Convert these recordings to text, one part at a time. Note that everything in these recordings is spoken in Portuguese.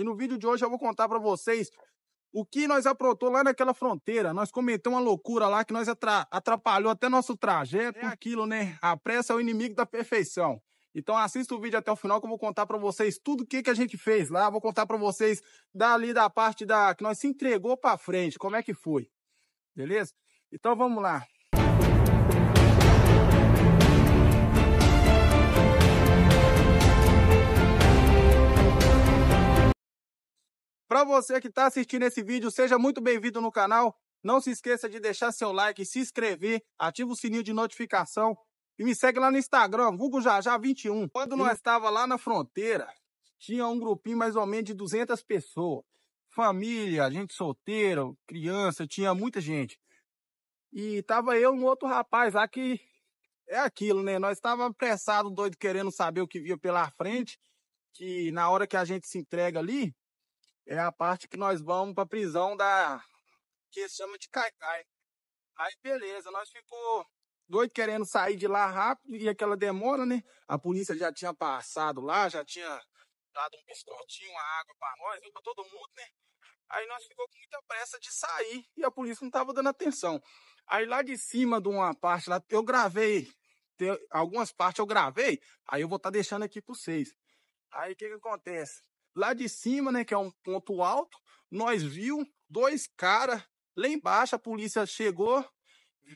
E no vídeo de hoje eu vou contar para vocês o que nós aprontou lá naquela fronteira. Nós cometemos uma loucura lá que nós atrapalhou até nosso trajeto. É aquilo, né? A pressa é o inimigo da perfeição. Então assista o vídeo até o final que eu vou contar para vocês tudo o que, que a gente fez lá. Vou contar para vocês dali da parte da que nós se entregou para frente, como é que foi. Beleza? Então vamos lá. Para você que está assistindo esse vídeo, seja muito bem-vindo no canal. Não se esqueça de deixar seu like, se inscrever, ativa o sininho de notificação e me segue lá no Instagram, vulgo jajá21. Quando nós estava lá na fronteira, tinha um grupinho mais ou menos de 200 pessoas. Família, gente solteira, criança, tinha muita gente. E tava eu e um outro rapaz lá que é aquilo, né? Nós estávamos apressado, doido, querendo saber o que via pela frente. Que na hora que a gente se entrega ali, é a parte que nós vamos para a prisão da. que chama de Caicai. Aí beleza, nós ficou doido querendo sair de lá rápido e aquela demora, né? A polícia já tinha passado lá, já tinha dado um biscoitinho, uma água para nós, né, para todo mundo, né? Aí nós ficou com muita pressa de sair e a polícia não tava dando atenção. Aí lá de cima de uma parte lá, eu gravei, algumas partes eu gravei, aí eu vou estar tá deixando aqui para vocês. Aí o que que acontece? Lá de cima, né, que é um ponto alto, nós viu dois caras lá embaixo, a polícia chegou,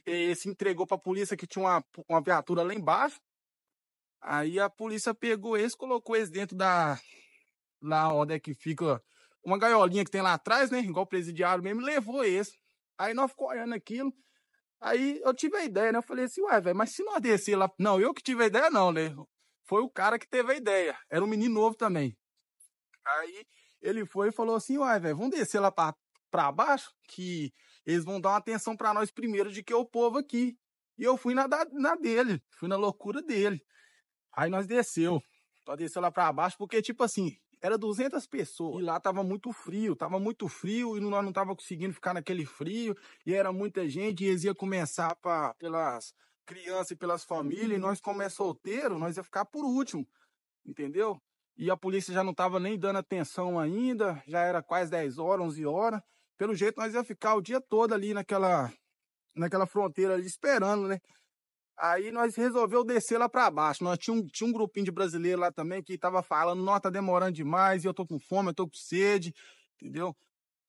eh, eh, se entregou para a polícia que tinha uma, uma viatura lá embaixo. Aí a polícia pegou eles, colocou eles dentro da. lá onde é que fica uma gaiolinha que tem lá atrás, né? Igual presidiário mesmo, levou esse. Aí nós ficamos olhando aquilo. Aí eu tive a ideia, né? Eu falei assim, ué, velho, mas se nós descer lá. Não, eu que tive a ideia, não, né? Foi o cara que teve a ideia. Era um menino novo também. Aí ele foi e falou assim: uai, velho, vamos descer lá pra, pra baixo, que eles vão dar uma atenção para nós primeiro de que é o povo aqui. E eu fui na, na dele, fui na loucura dele. Aí nós desceu. Nós desceu lá pra baixo, porque, tipo assim, era 200 pessoas. E lá tava muito frio, tava muito frio e nós não tava conseguindo ficar naquele frio. E era muita gente e eles iam começar pra, pelas crianças e pelas famílias. E nós, como é solteiro, nós ia ficar por último, entendeu? e a polícia já não estava nem dando atenção ainda, já era quase 10 horas, 11 horas. Pelo jeito, nós ia ficar o dia todo ali naquela, naquela fronteira ali esperando, né? Aí nós resolveu descer lá para baixo. Nós tinha um, tinha um grupinho de brasileiro lá também que tava falando, nota tá demorando demais, eu tô com fome, eu tô com sede, entendeu?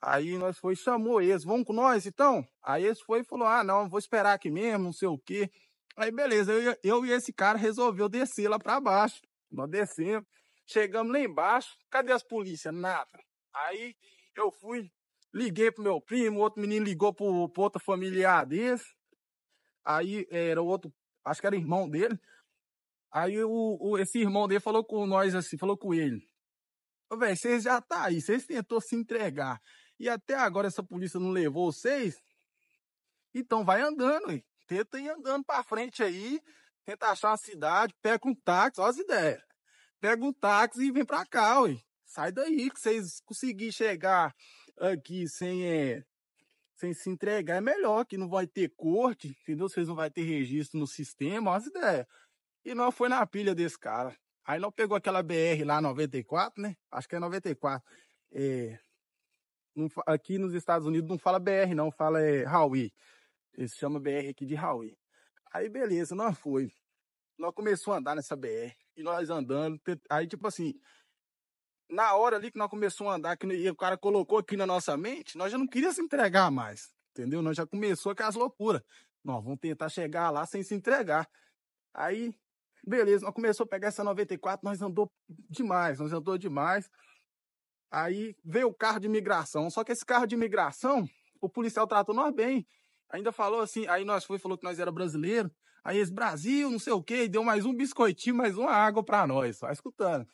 Aí nós foi, chamou eles, vamos com nós então? Aí eles foi e falou, ah não, vou esperar aqui mesmo, não sei o quê. Aí beleza, eu, eu e esse cara resolveu descer lá para baixo. Nós descemos. Chegamos lá embaixo, cadê as polícias? Nada. Aí eu fui, liguei pro meu primo, outro menino ligou pro, pro outro familiar desse. Aí era outro, acho que era irmão dele. Aí o, o esse irmão dele falou com nós assim, falou com ele. Velho, vocês já tá aí, vocês tentou se entregar. E até agora essa polícia não levou vocês. Então vai andando, véio. tenta ir andando pra frente aí, tenta achar uma cidade, pega um táxi, olha as ideias pega um táxi e vem pra cá, ui. Sai daí que vocês conseguirem chegar aqui sem, é, sem se entregar é melhor, que não vai ter corte, entendeu? Vocês não vai ter registro no sistema, as ideias. E nós foi na pilha desse cara. Aí nós pegou aquela BR lá 94, né? Acho que é 94. É, não, aqui nos Estados Unidos não fala BR, não, fala é, eh, Huawei. Eles chamam BR aqui de Hawaii. Aí beleza, nós foi. Nós começou a andar nessa BR. E nós andando. Aí, tipo assim, na hora ali que nós começamos a andar, que o cara colocou aqui na nossa mente, nós já não queríamos se entregar mais. Entendeu? Nós já começou aquelas loucuras. Nós vamos tentar chegar lá sem se entregar. Aí, beleza, nós começamos a pegar essa 94, nós andou demais, nós andou demais. Aí veio o carro de imigração. Só que esse carro de imigração, o policial tratou nós bem. Ainda falou assim, aí nós foi, falou que nós era brasileiro. Aí eles, Brasil, não sei o quê, e deu mais um biscoitinho, mais uma água para nós, só escutando.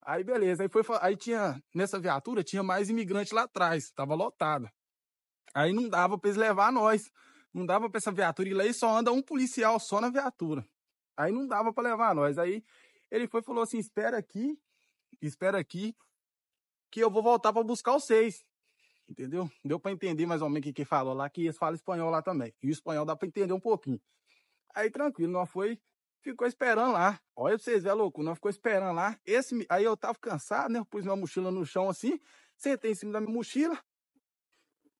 Aí beleza, aí foi, aí tinha, nessa viatura tinha mais imigrante lá atrás, tava lotada. Aí não dava para eles levar nós, não dava para essa viatura ir lá e só anda um policial só na viatura. Aí não dava para levar nós. Aí ele foi falou assim: "Espera aqui, espera aqui que eu vou voltar para buscar vocês". Entendeu? Deu para entender mais ou menos o que ele falou lá, que eles falam espanhol lá também. E o espanhol dá para entender um pouquinho. Aí tranquilo, nós foi, ficou esperando lá. Olha pra vocês velho a loucura, nós ficou esperando lá. Esse, aí eu tava cansado, né? Eu pus minha mochila no chão assim, sentei em cima da minha mochila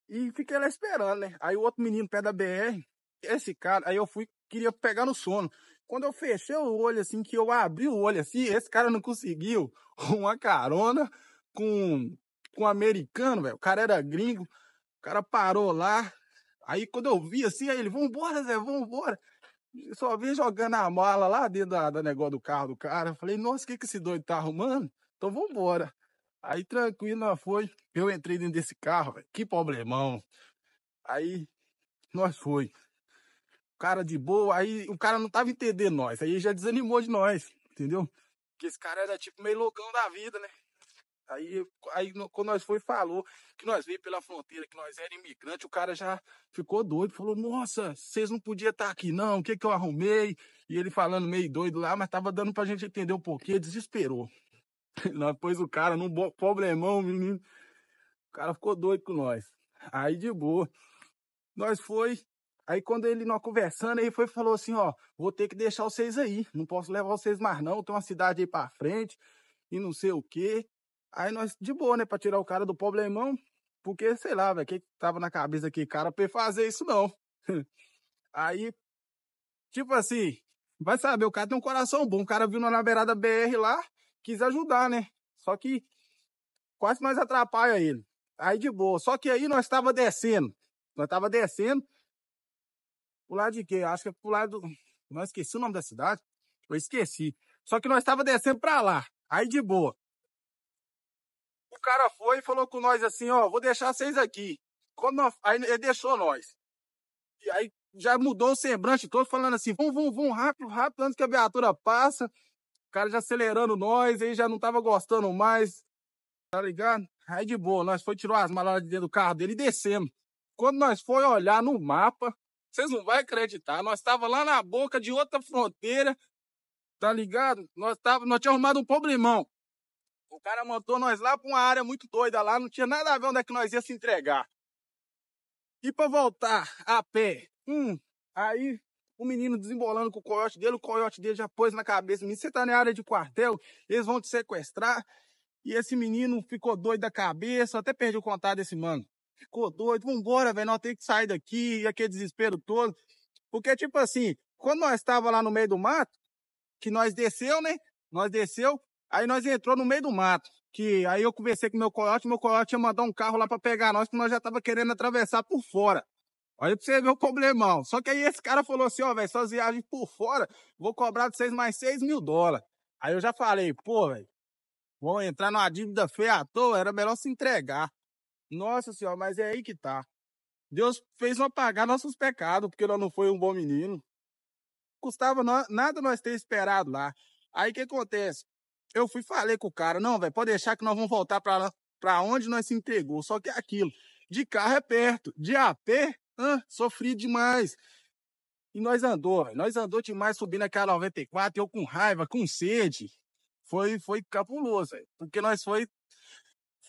e fiquei lá esperando, né? Aí o outro menino perto da BR, esse cara, aí eu fui, queria pegar no sono. Quando eu fechei o olho assim, que eu abri o olho assim, esse cara não conseguiu uma carona com, com um americano, velho. O cara era gringo, o cara parou lá. Aí quando eu vi assim, aí ele, vambora, Zé, vambora. Só vi jogando a mala lá dentro da, da negócio do carro do cara. Falei, nossa, o que, que esse doido tá arrumando? Então vambora. Aí tranquilo, foi. Eu entrei dentro desse carro, que problemão. Aí nós foi. O cara de boa, aí o cara não tava entendendo nós. Aí já desanimou de nós, entendeu? Porque esse cara era tipo meio loucão da vida, né? Aí, aí quando nós foi falou que nós veio pela fronteira, que nós era imigrante, o cara já ficou doido, falou: "Nossa, vocês não podia estar tá aqui não. O que que eu arrumei?" E ele falando meio doido lá, mas tava dando pra gente entender o porquê, desesperou. nós pôs o cara num problemão, menino. O cara ficou doido com nós. Aí de boa. Nós foi Aí quando ele nós conversando, ele foi falou assim, ó, vou ter que deixar vocês aí, não posso levar vocês mais não, tem uma cidade aí para frente e não sei o quê. Aí nós, de boa, né, pra tirar o cara do problemão, porque, sei lá, velho, que tava na cabeça aqui, cara pra fazer isso não. Aí, tipo assim, vai saber, o cara tem um coração bom, o cara viu na beirada BR lá, quis ajudar, né? Só que quase nós atrapalha ele. Aí de boa. Só que aí nós tava descendo. Nós tava descendo. Pro lado de quê? Acho que é pro lado do... Não esqueci o nome da cidade. Eu esqueci. Só que nós tava descendo pra lá. Aí de boa cara foi e falou com nós assim, ó, vou deixar vocês aqui. Quando nós, aí ele deixou nós. E aí já mudou o semblante todo, falando assim, vão, vão, vão, rápido, rápido, antes que a viatura passa. O cara já acelerando nós, aí já não tava gostando mais, tá ligado? Aí de boa, nós foi tirou as malas de dentro do carro dele e descemos. Quando nós foi olhar no mapa, vocês não vão acreditar, nós tava lá na boca de outra fronteira, tá ligado? Nós tava, nós tinha arrumado um problemão. O cara montou nós lá pra uma área muito doida lá, não tinha nada a ver onde é que nós ia se entregar. E pra voltar a pé, hum, aí o menino desembolando com o coiote dele, o coiote dele já pôs na cabeça, menino, você tá na área de quartel, eles vão te sequestrar. E esse menino ficou doido da cabeça, até perdi o contato desse mano. Ficou doido, vambora, velho, nós temos que sair daqui, e aquele desespero todo. Porque, tipo assim, quando nós estávamos lá no meio do mato, que nós desceu, né? Nós desceu, Aí nós entrou no meio do mato. Que aí eu conversei com meu coiote, meu coiote ia mandar um carro lá para pegar nós, porque nós já tava querendo atravessar por fora. Olha pra você ver o problemão. Só que aí esse cara falou assim, ó, velho, suas viagens por fora, vou cobrar de vocês mais 6 mil dólares. Aí eu já falei, pô, velho, vão entrar numa dívida feia à toa, era melhor se entregar. Nossa senhora, mas é aí que tá. Deus fez nós pagar nossos pecados, porque nós não foi um bom menino. Custava nós, nada nós ter esperado lá. Aí o que acontece? Eu fui falei com o cara, não, velho, pode deixar que nós vamos voltar para para onde nós se entregou. Só que é aquilo, de carro é perto, de a pé, sofri demais. E nós andou, véio, nós andou demais subindo aquela 94, eu com raiva, com sede. Foi foi cabuloso, porque nós foi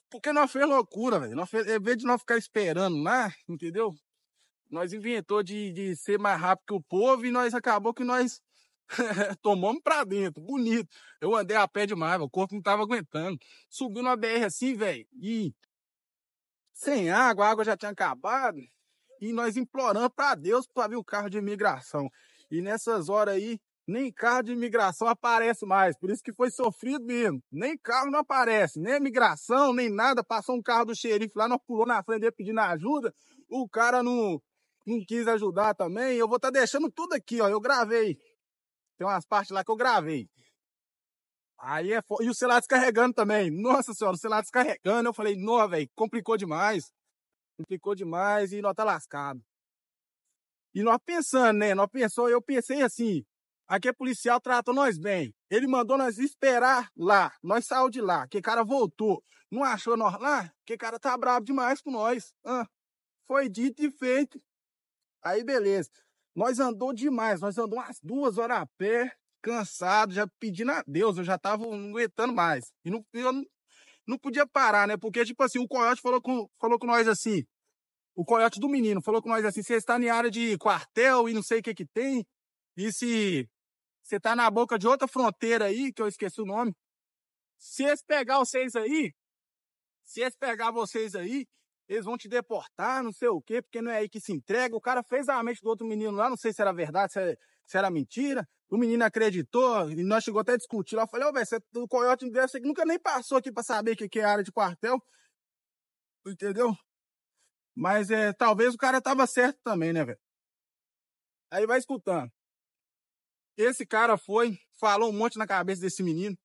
porque nós fez loucura, velho. Nós fez, em vez de nós ficar esperando lá, entendeu? Nós inventou de, de ser mais rápido que o povo e nós acabou que nós Tomamos pra dentro, bonito. Eu andei a pé demais, o corpo não tava aguentando. Subiu na BR assim, velho, e sem água, a água já tinha acabado. E nós implorando pra Deus pra vir o carro de imigração. E nessas horas aí, nem carro de imigração aparece mais. Por isso que foi sofrido mesmo. Nem carro não aparece, nem imigração, nem nada. Passou um carro do xerife lá, nós pulou na frente dele pedindo ajuda. O cara não, não quis ajudar também. Eu vou estar tá deixando tudo aqui, ó. Eu gravei tem umas partes lá que eu gravei. Aí é fo... E o celular descarregando também. Nossa senhora, o celular descarregando. Eu falei, nossa, velho, complicou demais. Complicou demais e nós tá lascado. E nós pensando, né? Nós pensou, eu pensei assim. aqui é policial trata nós bem. Ele mandou nós esperar lá. Nós saímos de lá. Que cara voltou. Não achou nós lá? Que cara tá bravo demais com nós. Ah, foi dito e feito. Aí beleza. Nós andou demais, nós andou umas duas horas a pé, cansado, já pedindo a Deus, eu já tava aguentando mais. E não, eu não, podia parar, né? Porque, tipo assim, o coiote falou com, falou com nós assim, o coiote do menino falou com nós assim, você está em área de quartel e não sei o que que tem, e se você tá na boca de outra fronteira aí, que eu esqueci o nome, se eles pegar vocês aí, se eles pegar vocês aí, eles vão te deportar, não sei o quê, porque não é aí que se entrega. O cara fez a mente do outro menino lá, não sei se era verdade, se era, é, se era mentira. O menino acreditou, e nós chegou até a discutir lá. Eu falei, ô, oh, velho, você coiote não deve ser, nunca nem passou aqui para saber o que, que é área de quartel. Entendeu? Mas é, talvez o cara tava certo também, né, velho? Aí vai escutando. Esse cara foi, falou um monte na cabeça desse menino.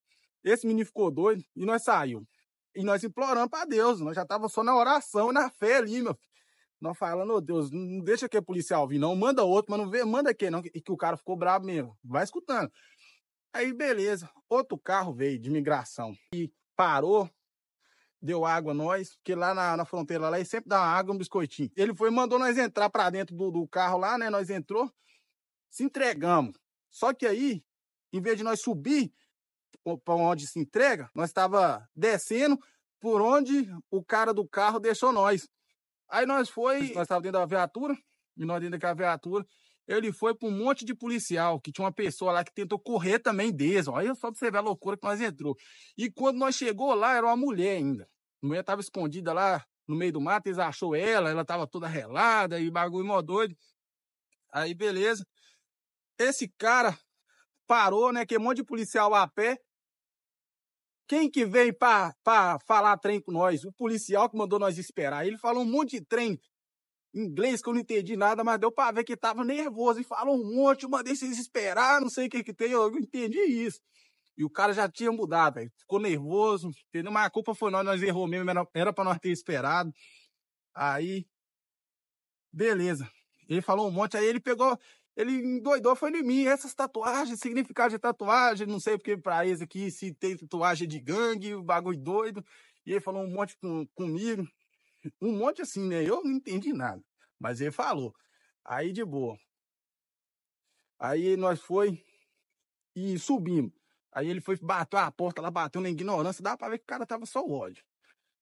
Esse menino ficou doido e nós saímos. E nós implorando para Deus, nós já tava só na oração, na fé ali, meu filho. Nós falando, oh, Deus, não deixa que policial vir, não, manda outro, mas não vê, manda quem, não, e que o cara ficou bravo mesmo. Vai escutando. Aí, beleza, outro carro veio de imigração e parou, deu água a nós, porque lá na, na fronteira lá, ele sempre dá água, um biscoitinho. Ele foi mandou nós entrar para dentro do, do carro lá, né? Nós entrou, se entregamos. Só que aí, em vez de nós subir, para onde se entrega, nós estava descendo por onde o cara do carro deixou nós. Aí nós foi, é. nós estávamos dentro da viatura, e nós dentro da viatura, ele foi para um monte de policial, que tinha uma pessoa lá que tentou correr também deles. eu é só pra a loucura que nós entrou. E quando nós chegou lá, era uma mulher ainda. A mulher estava escondida lá no meio do mato, eles achou ela, ela estava toda relada e bagulho mó doido. Aí, beleza. Esse cara parou, né? Que um monte de policial a pé. Quem que vem para falar trem com nós? O policial que mandou nós esperar. Ele falou um monte de trem em inglês que eu não entendi nada, mas deu para ver que tava nervoso e falou um monte. Eu mandei vocês esperar, não sei o que que tem, eu entendi isso. E o cara já tinha mudado, velho. Ficou nervoso, entendeu? Mas a culpa foi nós, nós errou mesmo, era para nós ter esperado. Aí, beleza. Ele falou um monte, aí ele pegou, ele endoidou, foi em mim. Essas tatuagens, significado de tatuagem, não sei porque pra eles aqui se tem tatuagem de gangue, bagulho doido. E ele falou um monte com, comigo. Um monte assim, né? Eu não entendi nada. Mas ele falou. Aí de boa. Aí nós foi e subimos. Aí ele foi, bateu a porta lá, bateu na ignorância, dá pra ver que o cara tava só o ódio.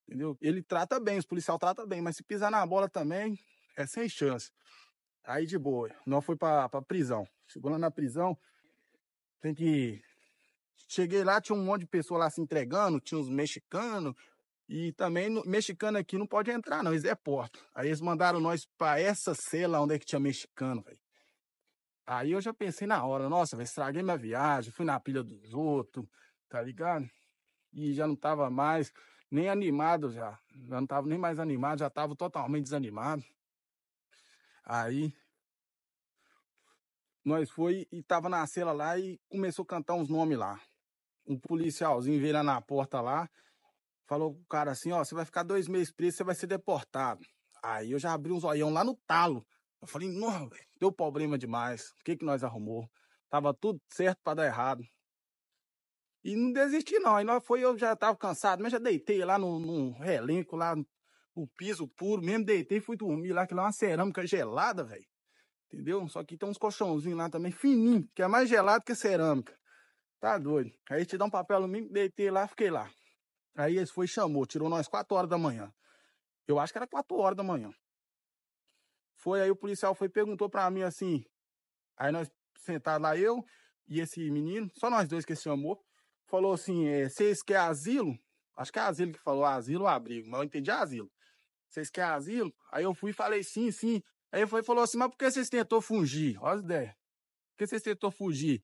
Entendeu? Ele trata bem, os policial trata bem, mas se pisar na bola também, é sem chance. Aí de boa, nós foi pra, pra prisão. Chegou lá na prisão, tem que. Cheguei lá, tinha um monte de pessoa lá se entregando, tinha uns mexicanos. E também mexicano aqui não pode entrar, não, eles é porta. Aí eles mandaram nós pra essa cela onde é que tinha mexicano, velho. Aí eu já pensei na hora, nossa, véio, estraguei minha viagem, fui na pilha dos outros, tá ligado? E já não tava mais nem animado já. Já não tava nem mais animado, já tava totalmente desanimado. Aí nós foi e tava na cela lá e começou a cantar uns nomes lá. Um policialzinho veio lá na porta lá, falou pro cara assim, ó, você vai ficar dois meses preso, você vai ser deportado. Aí eu já abri um zoião lá no talo. Eu falei, não, deu problema demais. O que que nós arrumou? Tava tudo certo para dar errado. E não desisti não. Aí nós foi, eu já tava cansado, mas já deitei lá num, num relinco lá, o piso puro, mesmo deitei, fui dormir lá, que lá é uma cerâmica gelada, velho. Entendeu? Só que tem uns colchãozinhos lá também, fininho, que é mais gelado que cerâmica. Tá doido. Aí te dá um papel alumínio, deitei lá, fiquei lá. Aí eles foi e chamou, tirou nós 4 horas da manhã. Eu acho que era 4 horas da manhã. Foi aí o policial foi perguntou pra mim assim. Aí nós sentar lá, eu e esse menino, só nós dois que ele chamou, falou assim: é, vocês querem asilo? Acho que é asilo que falou, asilo ou abrigo, mas eu entendi é asilo. Vocês querem asilo? Aí eu fui e falei sim, sim. Aí ele falou assim, mas por que vocês tentou fugir? Olha as ideias. Por que vocês tentou fugir?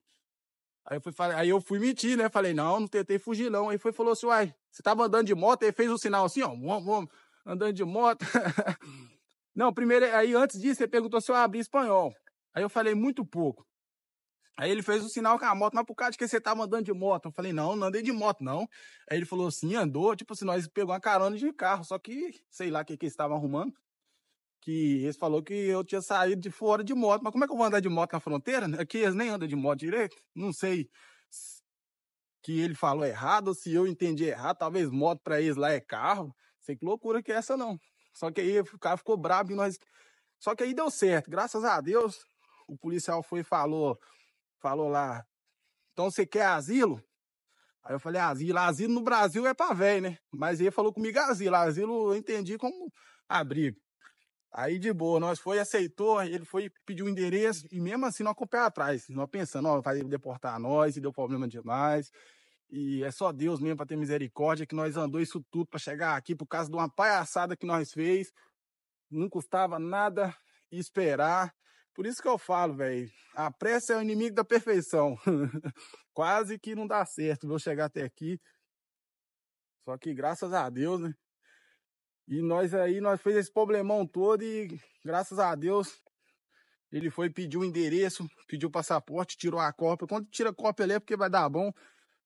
Aí eu fui, falei, aí eu fui mentir, né? Falei, não, não tentei fugir, não. Aí foi falou assim, uai, você tava andando de moto, aí fez um sinal assim, ó, andando de moto. não, primeiro, aí antes disso, ele perguntou se eu abri espanhol. Aí eu falei muito pouco. Aí ele fez um sinal com a moto, mas por causa de que você estava tá andando de moto. Eu falei, não, não andei de moto, não. Aí ele falou assim, andou, tipo assim, nós pegou uma carona de carro, só que, sei lá o que, que eles estavam arrumando. Que eles falou que eu tinha saído de fora de moto, mas como é que eu vou andar de moto na fronteira? Né? Aqui eles nem andam de moto direito, não sei que ele falou errado, ou se eu entendi errado, talvez moto para eles lá é carro. Sei que loucura que é essa, não. Só que aí o cara ficou brabo e nós. Só que aí deu certo, graças a Deus. O policial foi e falou: falou lá, então você quer asilo? Aí eu falei, asilo, asilo no Brasil é pra velho, né? Mas ele falou comigo asilo, asilo eu entendi como abrigo. Aí de boa, nós foi, aceitou, ele foi pedir o endereço, e mesmo assim nós com o pé atrás, nós pensando, ó, vai deportar nós, e deu problema demais. E é só Deus mesmo para ter misericórdia que nós andou isso tudo para chegar aqui por causa de uma palhaçada que nós fez. Não custava nada esperar por isso que eu falo, velho, a pressa é o inimigo da perfeição. Quase que não dá certo vou chegar até aqui. Só que graças a Deus, né? E nós aí, nós fez esse problemão todo e graças a Deus ele foi pediu o endereço, pediu o passaporte, tirou a cópia. Quando tira a cópia ali é porque vai dar bom.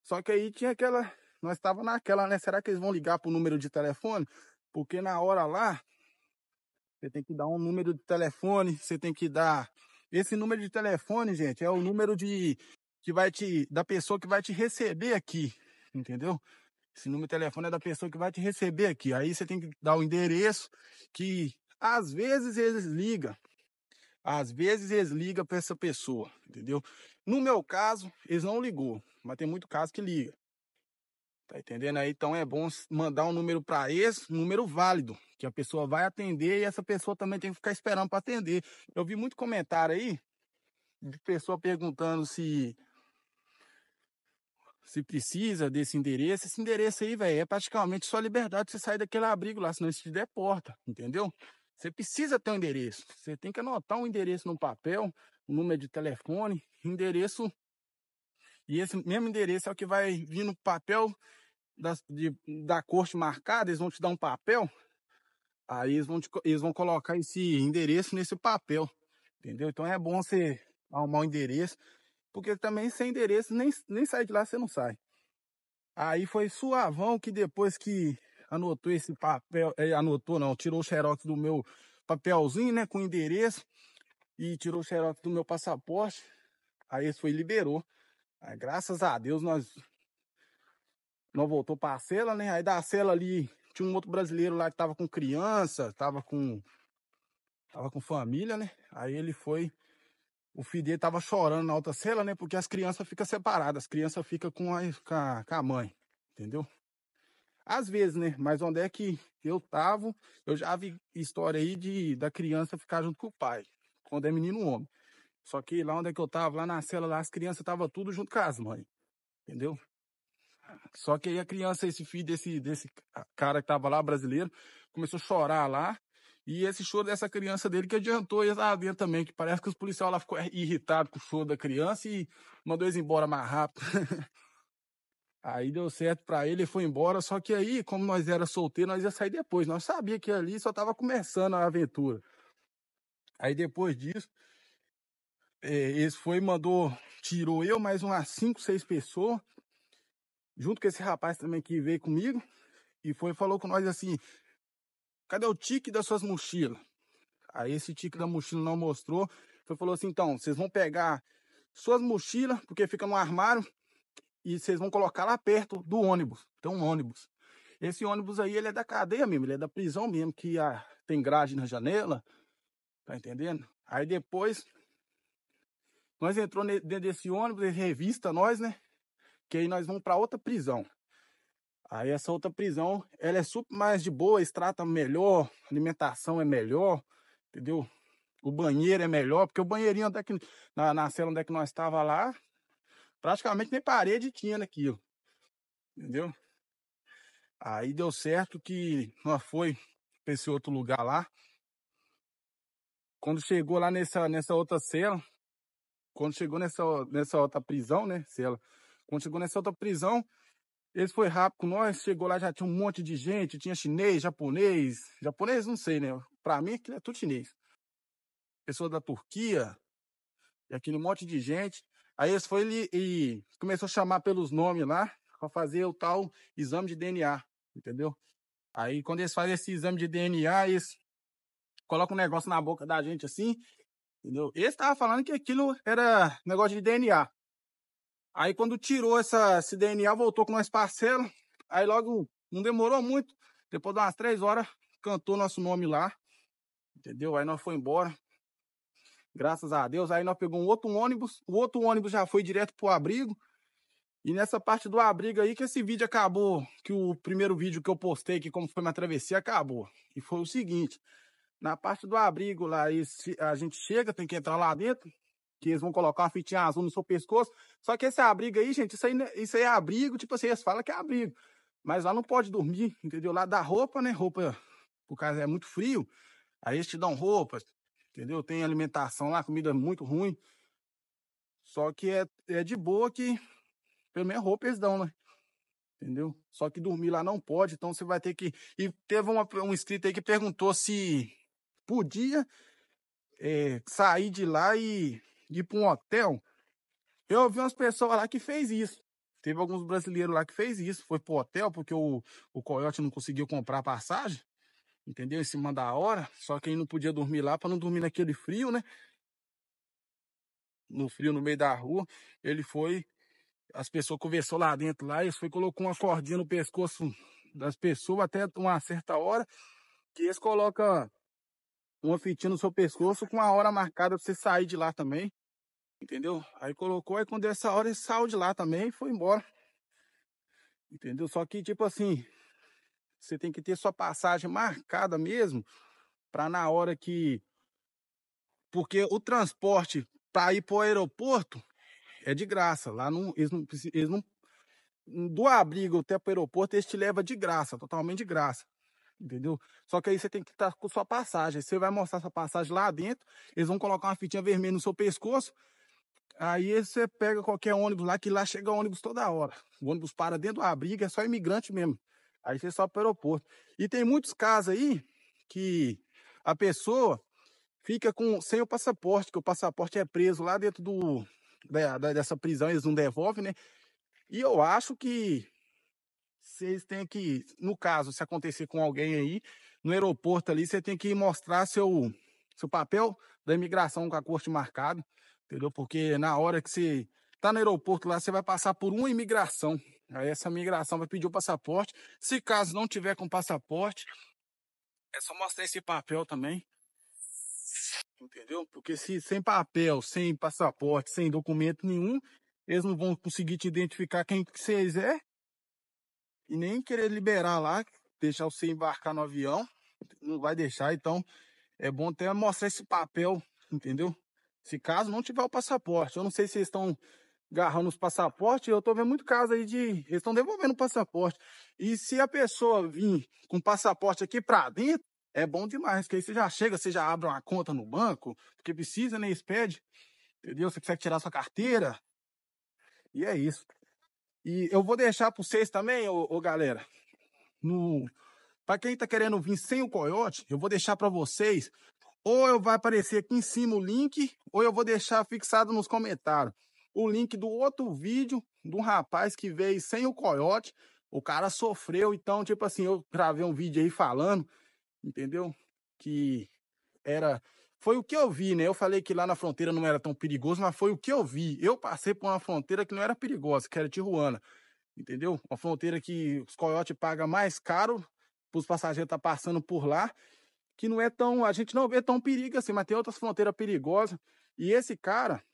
Só que aí tinha aquela. Nós estava naquela, né? Será que eles vão ligar pro número de telefone? Porque na hora lá, você tem que dar um número de telefone, você tem que dar. Esse número de telefone, gente, é o número de que vai te da pessoa que vai te receber aqui, entendeu? Esse número de telefone é da pessoa que vai te receber aqui. Aí você tem que dar o endereço que às vezes eles ligam. Às vezes eles ligam para essa pessoa, entendeu? No meu caso, eles não ligou, mas tem muito caso que liga. Tá entendendo aí? Então é bom mandar um número para esse, um número válido, que a pessoa vai atender e essa pessoa também tem que ficar esperando para atender. Eu vi muito comentário aí de pessoa perguntando se se precisa desse endereço. Esse endereço aí, velho, é praticamente só liberdade pra você sair daquele abrigo lá, senão isso te deporta, entendeu? Você precisa ter um endereço. Você tem que anotar um endereço no papel, o um número de telefone, endereço. E esse mesmo endereço é o que vai vir no papel da, de, da corte marcada, eles vão te dar um papel, aí eles vão, te, eles vão colocar esse endereço nesse papel, entendeu? Então é bom você arrumar o um endereço, porque também sem endereço, nem, nem sai de lá você não sai. Aí foi suavão que depois que anotou esse papel, é, anotou não, tirou o xerox do meu papelzinho, né, com endereço, e tirou o xerox do meu passaporte, aí foi liberou. Aí, graças a Deus nós nós voltou para a cela, né? Aí da cela ali tinha um outro brasileiro lá que tava com criança, tava com tava com família, né? Aí ele foi o filho dele tava chorando na outra cela, né? Porque as crianças ficam separadas, as crianças ficam com a, com a, mãe, entendeu? Às vezes, né? Mas onde é que eu tava, eu já vi história aí de da criança ficar junto com o pai, quando é menino homem. Só que lá onde é que eu tava, lá na cela, lá as crianças tava tudo junto com as mães, entendeu? Só que aí a criança, esse filho desse, desse cara que tava lá, brasileiro, começou a chorar lá. E esse choro dessa criança dele que adiantou eles lá dentro também, que parece que os policiais lá ficou irritado com o choro da criança e mandou eles embora mais rápido. aí deu certo para ele, ele foi embora, só que aí, como nós era solteiro, nós ia sair depois. Nós sabia que ali só tava começando a aventura. Aí depois disso, é, esse foi mandou, tirou eu mais umas cinco, seis pessoas junto com esse rapaz também que veio comigo, e foi falou com nós assim, cadê o tique das suas mochilas? Aí esse tique da mochila não mostrou, foi falou assim, então, vocês vão pegar suas mochilas, porque fica no armário, e vocês vão colocar lá perto do ônibus, tem um ônibus. Esse ônibus aí, ele é da cadeia mesmo, ele é da prisão mesmo, que a, ah, tem grade na janela, tá entendendo? Aí depois, nós entrou dentro desse ônibus, ele revista nós, né? que aí nós vamos para outra prisão. Aí essa outra prisão, ela é super mais de boa, extrata melhor, alimentação é melhor, entendeu? O banheiro é melhor, porque o banheirinho até que, na, na cela onde é que nós estava lá, praticamente nem parede tinha naquilo, entendeu? Aí deu certo que nós foi para esse outro lugar lá. Quando chegou lá nessa, nessa outra cela, quando chegou nessa, nessa outra prisão, né, cela, quando chegou nessa outra prisão, eles foi rápido com nós, chegou lá, já tinha um monte de gente, tinha chinês, japonês, japonês não sei, né? Pra mim, aquilo é tudo chinês. Pessoa da Turquia, e aquele monte de gente. Aí eles foi ele e começou a chamar pelos nomes lá, para fazer o tal exame de DNA, entendeu? Aí quando eles fazem esse exame de DNA, eles colocam um negócio na boca da gente assim, entendeu? Eles estavam falando que aquilo era negócio de DNA. Aí quando tirou essa, esse DNA, voltou com nós parcela. Aí logo, não demorou muito, depois de umas três horas, cantou nosso nome lá. Entendeu? Aí nós foi embora. Graças a Deus. Aí nós pegamos um outro ônibus. O outro ônibus já foi direto pro abrigo. E nessa parte do abrigo aí que esse vídeo acabou, que o primeiro vídeo que eu postei, que como foi minha travessia, acabou. E foi o seguinte, na parte do abrigo lá, a gente chega, tem que entrar lá dentro, que eles vão colocar uma fitinha azul no seu pescoço. Só que esse abrigo aí, gente, isso aí, é, isso aí é abrigo, tipo assim, eles falam que é abrigo. Mas lá não pode dormir, entendeu? Lá dá roupa, né? Roupa, por causa é muito frio, aí eles te dão roupas, entendeu? Tem alimentação lá, comida muito ruim. Só que é, é de boa que, pelo menos roupa eles dão, né? Entendeu? Só que dormir lá não pode, então você vai ter que. E teve uma, um inscrito aí que perguntou se podia é, sair de lá e de ir para um hotel. Eu vi umas pessoas lá que fez isso. Teve alguns brasileiros lá que fez isso. Foi pro hotel porque o, o coiote não conseguiu comprar a passagem. Entendeu? Em cima da hora. Só que ele não podia dormir lá para não dormir naquele frio, né? No frio, no meio da rua. Ele foi. As pessoas conversou lá dentro lá. Eles foi colocou uma cordinha no pescoço das pessoas até uma certa hora. Que eles colocam uma fitinha no seu pescoço com a hora marcada para você sair de lá também. Entendeu? Aí colocou, aí quando deu essa hora ele saiu de lá também e foi embora. Entendeu? Só que, tipo assim, você tem que ter sua passagem marcada mesmo, para na hora que. Porque o transporte para ir para o aeroporto é de graça. Lá não, eles não, eles não do abrigo até para o aeroporto, eles te levam de graça, totalmente de graça. Entendeu? Só que aí você tem que estar tá com sua passagem. Você vai mostrar sua passagem lá dentro, eles vão colocar uma fitinha vermelha no seu pescoço Aí você pega qualquer ônibus lá, que lá chega ônibus toda hora. O ônibus para dentro da briga, é só imigrante mesmo. Aí você sobe para o aeroporto. E tem muitos casos aí que a pessoa fica com sem o passaporte, que o passaporte é preso lá dentro do, da, dessa prisão, eles não devolvem, né? E eu acho que vocês têm que, no caso, se acontecer com alguém aí, no aeroporto ali, você tem que mostrar seu, seu papel da imigração com a corte marcada entendeu? Porque na hora que você tá no aeroporto lá, você vai passar por uma imigração. Aí essa imigração vai pedir o passaporte. Se caso não tiver com passaporte, é só mostrar esse papel também. Entendeu? Porque se sem papel, sem passaporte, sem documento nenhum, eles não vão conseguir te identificar quem que vocês é. E nem querer liberar lá, deixar você embarcar no avião. Não vai deixar, então é bom até mostrar esse papel, entendeu? Se caso não tiver o passaporte, eu não sei se eles estão agarrando os passaportes, eu tô vendo muito caso aí de eles estão devolvendo o passaporte. E se a pessoa vir com passaporte aqui para dentro, é bom demais, porque aí você já chega, você já abre uma conta no banco, porque precisa, né? expede. entendeu? Você consegue tirar sua carteira. E é isso. E eu vou deixar para vocês também, ô, ô galera, no para quem está querendo vir sem o coiote, eu vou deixar para vocês ou vai aparecer aqui em cima o link, ou eu vou deixar fixado nos comentários o link do outro vídeo de um rapaz que veio sem o coiote. O cara sofreu, então, tipo assim, eu gravei um vídeo aí falando, entendeu? Que era. Foi o que eu vi, né? Eu falei que lá na fronteira não era tão perigoso, mas foi o que eu vi. Eu passei por uma fronteira que não era perigosa, que era Tijuana. Entendeu? Uma fronteira que os coiotes pagam mais caro para os passageiros estar tá passando por lá que não é tão. A gente não vê tão perigo assim, mas tem outras fronteiras perigosas. E esse cara,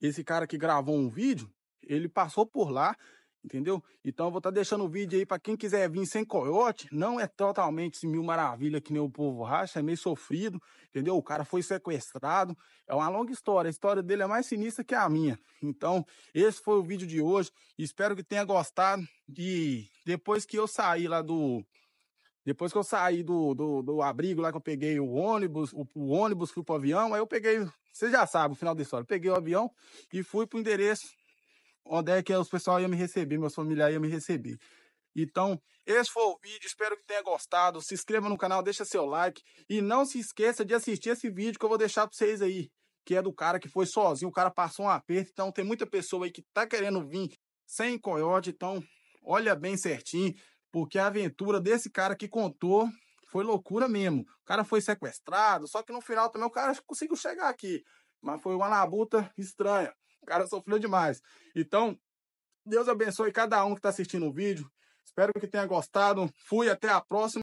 esse cara que gravou um vídeo, ele passou por lá, entendeu? Então eu vou estar tá deixando o vídeo aí para quem quiser vir sem coiote. Não é totalmente mil maravilha que nem o povo racha, é meio sofrido, entendeu? O cara foi sequestrado. É uma longa história. A história dele é mais sinistra que a minha. Então, esse foi o vídeo de hoje. Espero que tenha gostado. E depois que eu sair lá do depois que eu saí do, do, do abrigo lá, que eu peguei o ônibus, o, o ônibus fui pro avião, aí eu peguei, você já sabe o final da história, peguei o avião e fui pro endereço onde é que os pessoal ia me receber, meus familiares iam me receber. Então, esse foi o vídeo, espero que tenha gostado. Se inscreva no canal, deixa seu like e não se esqueça de assistir esse vídeo que eu vou deixar para vocês aí, que é do cara que foi sozinho, o cara passou um aperto. Então, tem muita pessoa aí que tá querendo vir sem coiote, então olha bem certinho porque a aventura desse cara que contou foi loucura mesmo. O cara foi sequestrado, só que no final também o cara conseguiu chegar aqui, mas foi uma labuta estranha. O cara sofreu demais. Então, Deus abençoe cada um que está assistindo o vídeo. Espero que tenha gostado. Fui, até a próxima.